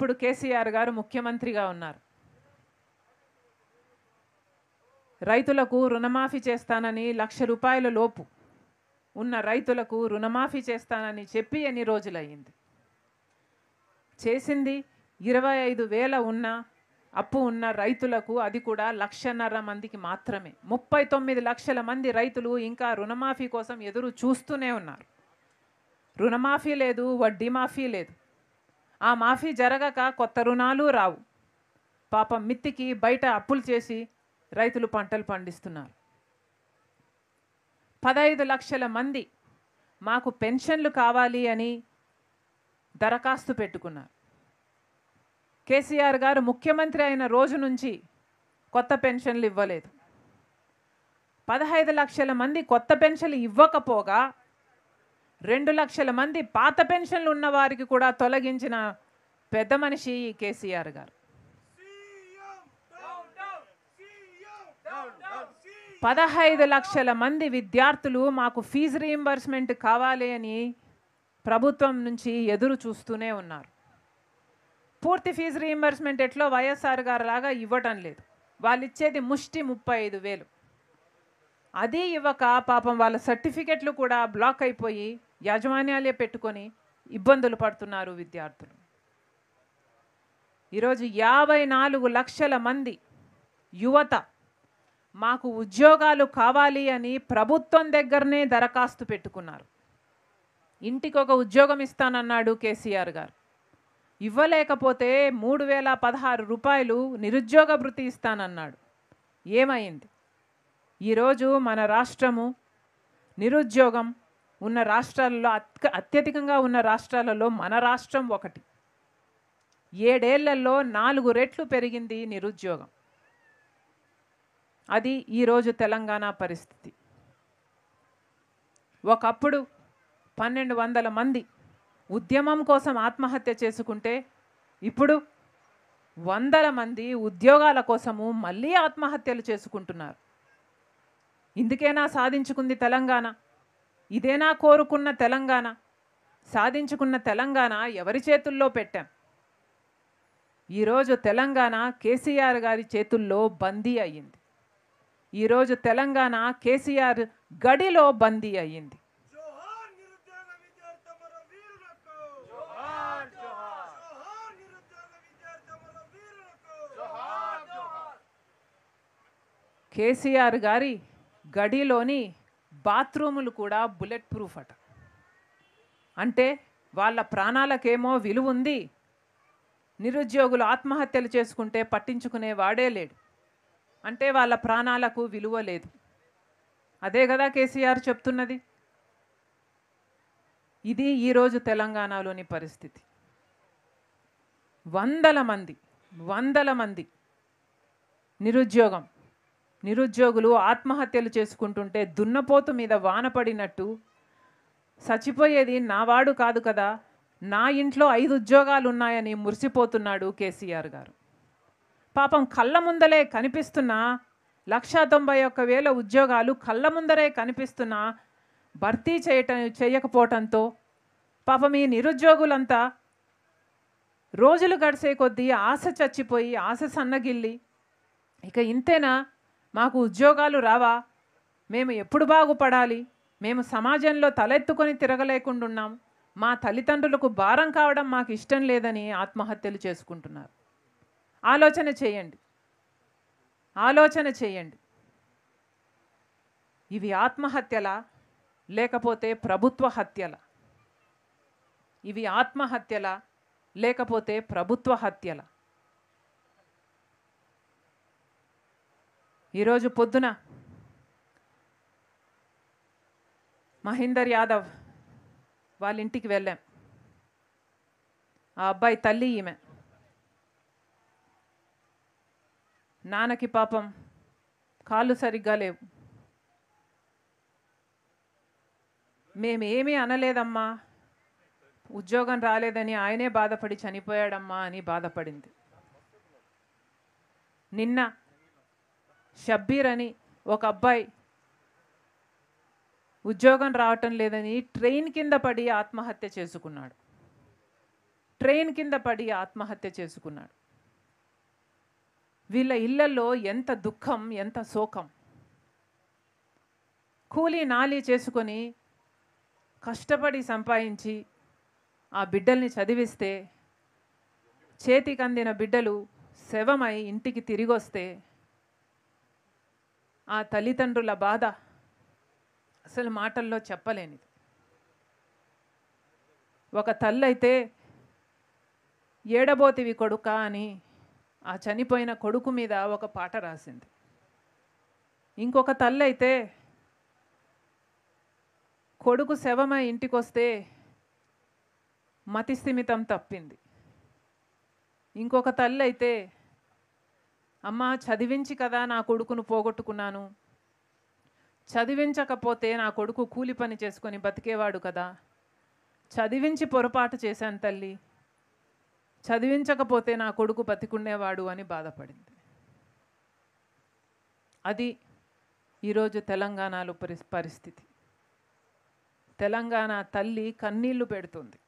ఇప్పుడు కేసీఆర్ గారు ముఖ్యమంత్రిగా ఉన్నారు రైతులకు రుణమాఫీ చేస్తానని లక్ష రూపాయల లోపు ఉన్న రైతులకు రుణమాఫీ చేస్తానని చెప్పి ఎన్ని రోజులయ్యింది చేసింది ఇరవై ఐదు వేల ఉన్న అప్పు ఉన్న రైతులకు అది కూడా లక్షన్నర మందికి మాత్రమే ముప్పై తొమ్మిది లక్షల మంది రైతులు ఇంకా రుణమాఫీ కోసం ఎదురు చూస్తూనే ఉన్నారు రుణమాఫీ లేదు వడ్డీ మాఫీ లేదు ఆ మాఫీ జరగక కొత్త రుణాలు రావు పాపం మిత్తికి బయట అప్పులు చేసి రైతులు పంటలు పండిస్తున్నారు పదహైదు లక్షల మంది మాకు పెన్షన్లు కావాలి అని దరఖాస్తు పెట్టుకున్నారు కేసీఆర్ గారు ముఖ్యమంత్రి అయిన రోజు నుంచి కొత్త పెన్షన్లు ఇవ్వలేదు పదహైదు లక్షల మంది కొత్త పెన్షన్లు ఇవ్వకపోగా రెండు లక్షల మంది పాత పెన్షన్లు ఉన్న వారికి కూడా తొలగించిన పెద్ద మనిషి కేసీఆర్ గారు పదహైదు లక్షల మంది విద్యార్థులు మాకు ఫీజు రీయింబర్స్మెంట్ కావాలి అని ప్రభుత్వం నుంచి ఎదురు చూస్తూనే ఉన్నారు పూర్తి ఫీజు రీయింబర్స్మెంట్ ఎట్లో వైఎస్ఆర్ గారు లాగా ఇవ్వటం లేదు వాళ్ళు ఇచ్చేది ముష్టి ముప్పై ఐదు వేలు అది ఇవ్వక పాపం వాళ్ళ సర్టిఫికెట్లు కూడా బ్లాక్ అయిపోయి యాజమాన్యాలే పెట్టుకొని ఇబ్బందులు పడుతున్నారు విద్యార్థులు ఈరోజు యాభై నాలుగు లక్షల మంది యువత మాకు ఉద్యోగాలు కావాలి అని ప్రభుత్వం దగ్గరనే దరఖాస్తు పెట్టుకున్నారు ఇంటికి ఒక ఉద్యోగం ఇస్తానన్నాడు కేసీఆర్ గారు ఇవ్వలేకపోతే మూడు వేల పదహారు రూపాయలు నిరుద్యోగ భృతి ఇస్తానన్నాడు ఏమైంది ఈరోజు మన రాష్ట్రము నిరుద్యోగం ఉన్న రాష్ట్రాలలో అత్యధికంగా ఉన్న రాష్ట్రాలలో మన రాష్ట్రం ఒకటి ఏడేళ్లలో నాలుగు రెట్లు పెరిగింది నిరుద్యోగం అది ఈరోజు తెలంగాణ పరిస్థితి ఒకప్పుడు పన్నెండు వందల మంది ఉద్యమం కోసం ఆత్మహత్య చేసుకుంటే ఇప్పుడు వందల మంది ఉద్యోగాల కోసము మళ్ళీ ఆత్మహత్యలు చేసుకుంటున్నారు ఇందుకేనా సాధించుకుంది తెలంగాణ ఇదేనా కోరుకున్న తెలంగాణ సాధించుకున్న తెలంగాణ ఎవరి చేతుల్లో పెట్టాం ఈరోజు తెలంగాణ కేసీఆర్ గారి చేతుల్లో బందీ అయ్యింది ఈరోజు తెలంగాణ కేసీఆర్ గడిలో బందీ అయ్యింది కేసీఆర్ గారి గడిలోని బాత్రూములు కూడా బుల్లెట్ ప్రూఫ్ అట అంటే వాళ్ళ ప్రాణాలకేమో విలువ ఉంది నిరుద్యోగులు ఆత్మహత్యలు చేసుకుంటే పట్టించుకునే వాడే లేడు అంటే వాళ్ళ ప్రాణాలకు విలువ లేదు అదే కదా కేసీఆర్ చెప్తున్నది ఇది ఈరోజు తెలంగాణలోని పరిస్థితి వందల మంది వందల మంది నిరుద్యోగం నిరుద్యోగులు ఆత్మహత్యలు చేసుకుంటుంటే దున్నపోతు మీద వాన పడినట్టు చచ్చిపోయేది నావాడు కాదు కదా నా ఇంట్లో ఐదు ఉద్యోగాలు ఉన్నాయని మురిసిపోతున్నాడు కేసీఆర్ గారు పాపం కళ్ళ ముందలే కనిపిస్తున్న లక్షా తొంభై ఒక్క వేల ఉద్యోగాలు కళ్ళ ముందరే కనిపిస్తున్న భర్తీ చేయటం చేయకపోవటంతో పాపం ఈ నిరుద్యోగులంతా రోజులు గడిసే కొద్దీ ఆశ చచ్చిపోయి ఆశ సన్నగిల్లి ఇక ఇంతేనా మాకు ఉద్యోగాలు రావా మేము ఎప్పుడు బాగుపడాలి మేము సమాజంలో తలెత్తుకొని తిరగలేకుండున్నాం మా తల్లిదండ్రులకు భారం కావడం మాకు ఇష్టం లేదని ఆత్మహత్యలు చేసుకుంటున్నారు ఆలోచన చేయండి ఆలోచన చేయండి ఇవి ఆత్మహత్యల లేకపోతే ప్రభుత్వ హత్యల ఇవి ఆత్మహత్యల లేకపోతే ప్రభుత్వ హత్యల ఈరోజు పొద్దున మహేందర్ యాదవ్ వాళ్ళ ఇంటికి వెళ్ళాం ఆ అబ్బాయి తల్లి ఈమె నాన్నకి పాపం కాళ్ళు సరిగ్గా లేవు మేమేమీ అనలేదమ్మా ఉద్యోగం రాలేదని ఆయనే బాధపడి చనిపోయాడమ్మా అని బాధపడింది నిన్న షబ్బీర్ అని ఒక అబ్బాయి ఉద్యోగం రావటం లేదని ట్రైన్ కింద పడి ఆత్మహత్య చేసుకున్నాడు ట్రైన్ కింద పడి ఆత్మహత్య చేసుకున్నాడు వీళ్ళ ఇళ్లలో ఎంత దుఃఖం ఎంత శోకం కూలీ నాలి చేసుకొని కష్టపడి సంపాదించి ఆ బిడ్డల్ని చదివిస్తే చేతికందిన బిడ్డలు శవమై ఇంటికి తిరిగొస్తే ఆ తల్లిదండ్రుల బాధ అసలు మాటల్లో చెప్పలేనిది ఒక తల్లైతే ఏడబోతివి కొడుక అని ఆ చనిపోయిన కొడుకు మీద ఒక పాట రాసింది ఇంకొక తల్లైతే కొడుకు శవమై ఇంటికొస్తే మతిస్థిమితం తప్పింది ఇంకొక తల్లైతే అమ్మ చదివించి కదా నా కొడుకును పోగొట్టుకున్నాను చదివించకపోతే నా కొడుకు కూలి పని చేసుకొని బతికేవాడు కదా చదివించి పొరపాటు చేశాను తల్లి చదివించకపోతే నా కొడుకు బతికుండేవాడు అని బాధపడింది అది ఈరోజు తెలంగాణలో పరిస్థితి తెలంగాణ తల్లి కన్నీళ్లు పెడుతుంది